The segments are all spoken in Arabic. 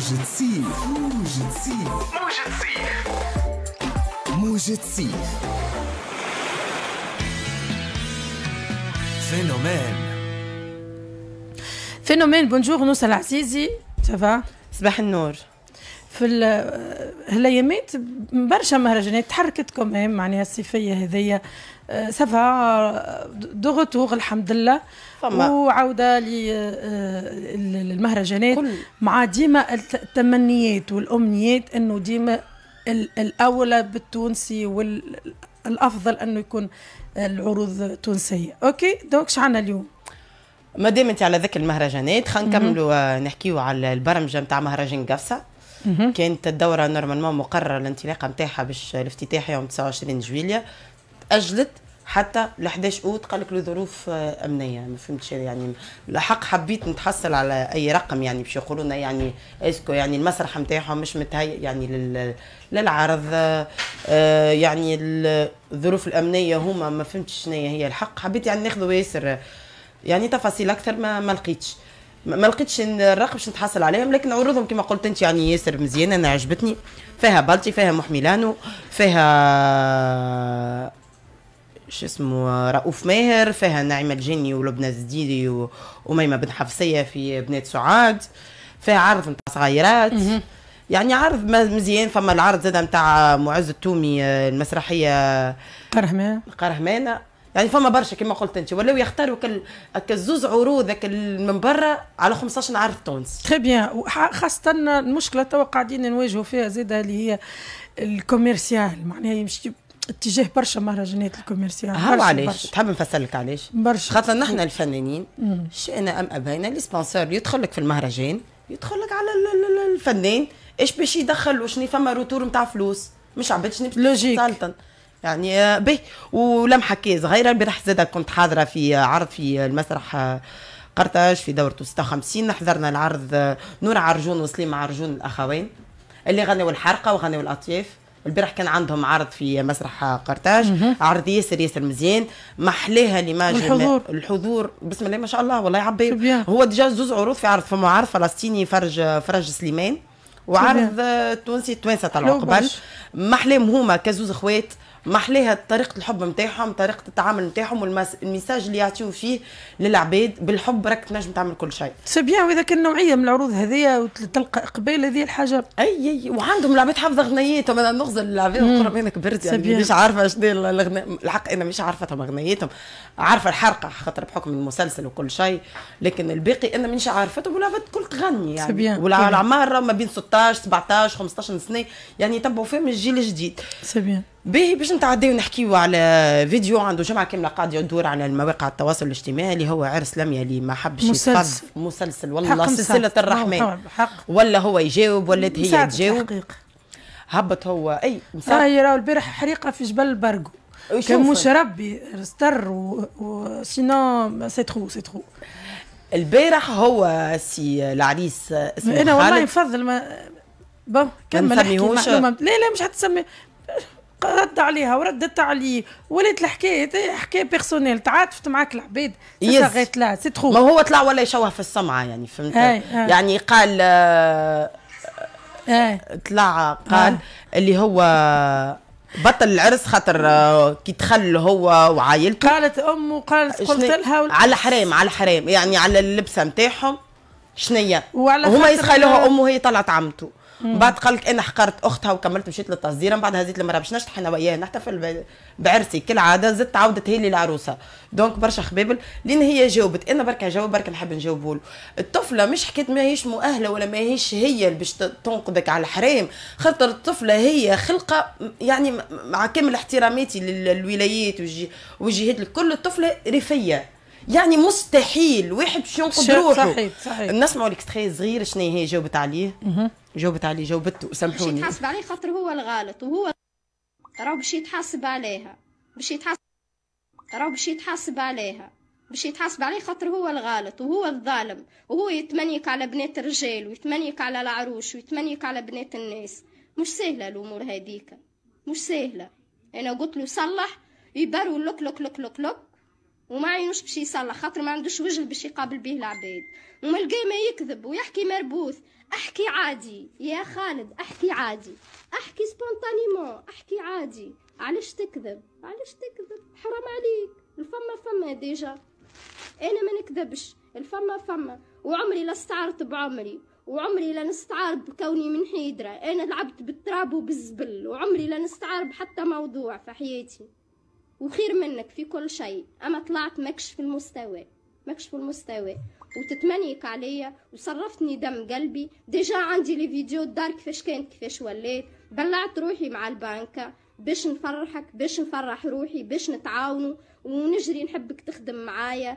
Phénomène. Phénomène, bonjour, Nous Azizi. Ça va? le في الايامات برشا مهرجانات تحركت كمان إيه، معناها الصيفيه هذيا آه، سافا دو غوتور الحمد لله وعوده للمهرجانات آه، مع ديما التمنيات والامنيات انه ديما الاولى بالتونسي والافضل انه يكون العروض تونسيه اوكي دونك شعنا اليوم مادام انت على ذكر المهرجانات خلينا نكملوا آه، نحكيوا على البرمجه نتاع مهرجان قفصه كانت الدوره نورمالمون مقرره الانطلاقه نتاعها باش الافتتاح يوم 29 جويليا اجلت حتى ل 11 اوت قال لك لظروف آه، امنيه ما فهمتش يعني الحق حبيت نتحصل على اي رقم يعني باش يقولوا لنا يعني اسكو يعني المسرح نتاعهم مش متهيئ يعني لل للعرض آه يعني الظروف الامنيه هما ما فهمتش شنو هي الحق حبيت يعني ناخذ ياسر يعني تفاصيل اكثر ما ما لقيتش ما لقيتش الرقم باش نتحصل عليهم لكن عروضهم كما قلت انت يعني ياسر مزيانه انا عجبتني فيها بالتي فيها محميلانو فيها شو اسمه رؤوف ماهر فيها نعيمه الجني ولبنى الزديدي وميمه بن حفصيه في بنات سعاد فيها عرض نتاع صغيرات يعني عرض مزيان فما العرض زاد نتاع معز التومي آه، المسرحيه قرهمانه قرهمانه يعني فما برشا كما قلت انت ولاو يختاروا كل كزوز عروض من برا على 15 عرض تونس تري بيان خاصه المشكله توا قاعدين نواجهوا فيها زاده اللي هي الكوميرسيال معناها يمشي اتجاه برشا مهرجانات الكوميرسيال ها علاش تحب نفسر لك علاش برشا خاطر نحن الفنانين شئنا ام ابينا لي سبونسور يدخل لك في المهرجان يدخل لك على الفنان ايش باش يدخل وشني فما روتور نتاع فلوس مش عبيتش نبت لوجيك يعني آه، به ولمحه كي صغيره البارح زاده كنت حاضره في عرض في المسرح آه، قرطاج في دورته 56 حضرنا العرض آه، نور عرجون وسليم عرجون الاخوين اللي غنوا الحرقه وغنوا الاطياف البارح كان عندهم عرض في مسرح قرطاج عرض ياسر ياسر مزيان محلاها ليماج الحضور الحضور بسم الله ما شاء الله والله يعبي هو ديجا زوز عروض في عرض فما عرض فلسطيني فرج فرج سليمان وعرض تونسي توانسه طلعوا قبل ما احلاهم هما كزوز خوات احلاها طريقه الحب نتاعهم طريقه التعامل نتاعهم والميساج اللي يعطيو فيه للعباد بالحب راك تنجم تعمل كل شيء سي بيان واذا كان نوعيه من العروض هذيا وتلقى اقبال هذه الحاجه اي اي وعندهم العباد حافظه غنياتهم انا نغزل العباد اخرى انا كبرت يعني مش عارفه شنو الغناء الحق انا مش عارفه اغنياتهم عارفه الحرقه خاطر بحكم المسلسل وكل شيء لكن الباقي انا مش عارفتهم والعباد الكل تغني يعني والعمار ما بين 16 17 15 سنه يعني يتبعوا فيهم الجيل الجديد سي بيان باهي باش نتعداو نحكيو على فيديو عنده جمعه كامله قاعده يدور على المواقع التواصل الاجتماعي اللي هو عرس لميا اللي ما حبش مسلسل مسلسل والله سلسله الرحمن حق ولا هو يجاوب ولا هي تجاوب حقيقة. هبط هو اي هي آه، راهو البارح حريقه في جبل البرقو كان مش ربي استر و... و... سينو سي ترو سي ترو البارح هو سي العريس اسمه انا والله نفضل ما بو كمل نحكي لا لا مش حتسمي رد عليها وردت علي ولات الحكايه حكايه بيرسونيل تعاطفت معاك العباد غير لا سي ما هو طلع ولا يشوه في السمعه يعني فهمت يعني قال طلع قال اللي هو بطل العرس خاطر آه، كي دخل هو وعائلته قالت امه قالت قلت لها على الحرام على الحرام يعني على اللبسه نتاعهم شنيا وعلى هما يسخيلوها امه هي طلعت عمته من بعد قال لك انا حقرت اختها وكملت مشيت للتصدير من بعد هزيت المراه باش نشطح انا وياها نحتفل بعرسي كالعاده زدت عودت هي للعروسه العروسه دونك برشا خبابل لين هي جاوبت انا برك جاوب برك نحب نجاوبه الطفله مش حكيت ماهيش مؤهله ولا ماهيش هي اللي باش تنقذك على الحريم خاطر الطفله هي خلقه يعني مع كامل احتراماتي للولايات والجهات الكل الطفله ريفيه يعني مستحيل واحد باش ينقد روحه صحيح صحيح نسمعوا الاكستري صغير شنو هي جاوبت عليه جاوبت عليه جاوبته سامحوني باش يتحاسب عليه خاطر هو الغلط وهو راهو باش يتحاسب عليها باش يتحاسب راهو باش يتحاسب عليها باش يتحاسب عليه خاطر هو الغلط وهو الظالم وهو يتمنيك على بنات الرجال ويتمنيك على العروش ويتمنيك على بنات الناس مش سهله الامور هذيك مش سهله انا قلت له صلح يبروا لك لك لك لك لك وما عينوش باش يصلح خاطر ما عندوش وجه باش يقابل بيه العباد وملقاه ما يكذب ويحكي مربوث احكي عادي يا خالد احكي عادي احكي سبونتانيمون احكي عادي علاش تكذب علاش تكذب حرام عليك الفما فما ديجا انا ما نكذبش الفما فما وعمري لا استعرت بعمري وعمري لا نستعار بكوني من حيدرة أنا لعبت بالتراب وبالزبل وعمري لا نستعار حتى موضوع في حياتي وخير منك في كل شيء اما طلعت ماكش في المستوى ماكش في المستوى وتتمنيك عليا وصرفتني دم قلبي ديجا عندي لي فيديو الدار كيفاش كانت كيفاش وليت بلعت روحي مع البنكة باش نفرحك باش نفرح روحي باش نتعاونوا ونجري نحبك تخدم معايا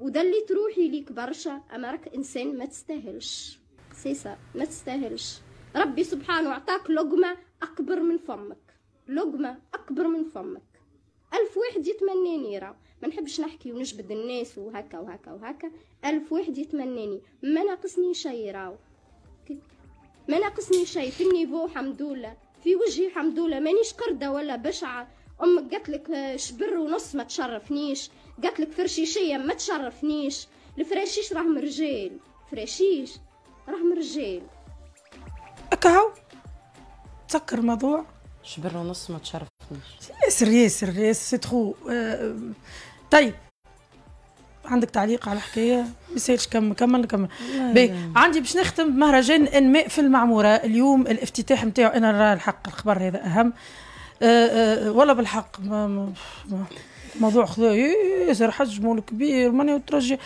ودليت روحي ليك برشا اما راك انسان ما تستاهلش سيسا ما تستاهلش ربي سبحانه عطاك لقمة اكبر من فمك لقمة اكبر من فمك ألف واحد يتمناني راه ما نحبش نحكي ونجبد الناس وهكا وهكا وهكا ألف واحد يتمناني ما ناقصني شي راهو ما ناقصني شي في النيفو حمد لله في وجهي حمد لله مانيش قردة ولا بشعة امك قالت لك شبر ونص ما تشرفنيش قالت لك فرشيشية ما تشرفنيش الفراشيش راهم رجال فراشيش راهم رجال أكاو تسكر موضوع شبر ونص ما تشرفنيش ياسر ياسر ياسر سي تخو آه طيب عندك تعليق على الحكايه ما يسالش كم كمل كمل عندي باش نختم بمهرجان انماء في المعموره اليوم الافتتاح نتاعو انا نرى الحق الخبر هذا اهم أه أه والله بالحق ما ما ما موضوع خذا ياسر حجمه الكبير ماني وترجع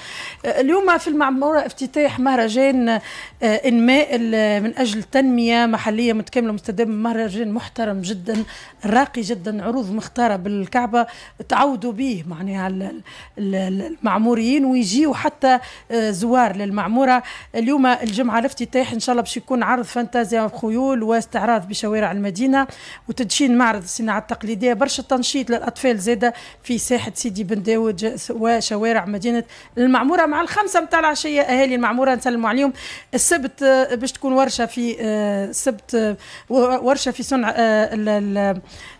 آه، اليوم في المعموره افتتاح مهرجان آه، انماء من اجل تنميه محليه متكامله مستدامه مهرجان محترم جدا راقي جدا عروض مختاره بالكعبه تعودوا به معناها المعموريين ويجيوا حتى آه، زوار للمعموره اليوم الجمعه الافتتاح ان شاء الله باش يكون عرض فانتازيا خيول واستعراض بشوارع المدينه وتدشين معرض الصناعه التقليديه برشا تنشيط للاطفال زاده في في ساحه سيدي بن داود وشوارع مدينه المعموره مع الخمسه نتاع العشيه اهالي المعموره نسلموا عليهم السبت آه، باش تكون ورشه في آه، السبت آه، ورشه في صنع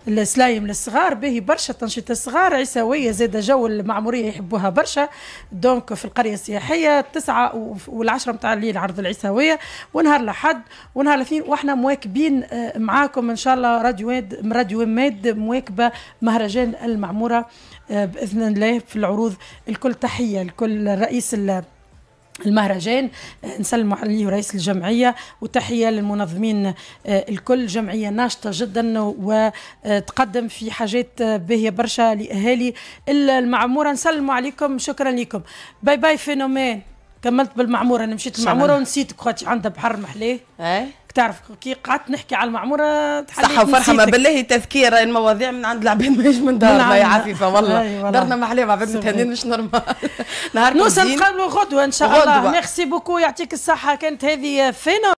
السلايم للصغار به برشا تنشيط الصغار عيساويه زاد جو المعموريه يحبوها برشا دونك في القريه السياحيه التسعة والعشرة متاع الليل عرض العيساويه ونهار الاحد ونهار الاثنين واحنا مواكبين معاكم ان شاء الله راديو راديو ماد مواكبه مهرجان المعموره آه، باذن الله في العروض الكل تحيه الكل رئيس المهرجان آه، نسلم عليه رئيس الجمعية وتحية للمنظمين آه، الكل جمعية ناشطة جدا وتقدم في حاجات باهية برشا لأهالي المعمورة نسلم عليكم شكرا لكم باي باي فينومين كملت بالمعموره انا مشيت المعموره ونسيتك خاطي عندها بحر محلاه ايه تعرف كي قعدت نحكي على المعموره صح ما بالله تذكير المواضيع من عند العباد ماهيش من دارنا يا عفيفه والله دارنا مع عباد متهنين مش نورمال نهار نوصل قبل غدوه ان شاء الله ميرسي بوكو يعطيك الصحه كانت هذه فينا